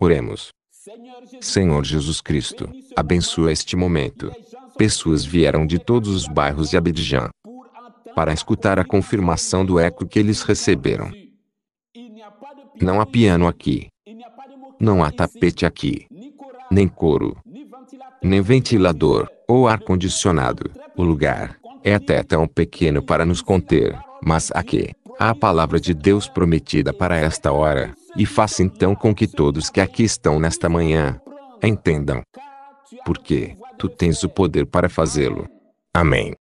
Oremos. Senhor Jesus Cristo, abençoa este momento. Pessoas vieram de todos os bairros de Abidjan para escutar a confirmação do eco que eles receberam. Não há piano aqui. Não há tapete aqui. Nem couro. Nem ventilador ou ar-condicionado. O lugar é até tão pequeno para nos conter, mas aqui há a palavra de Deus prometida para esta hora. E faça então com que todos que aqui estão nesta manhã entendam. Porque tu tens o poder para fazê-lo. Amém.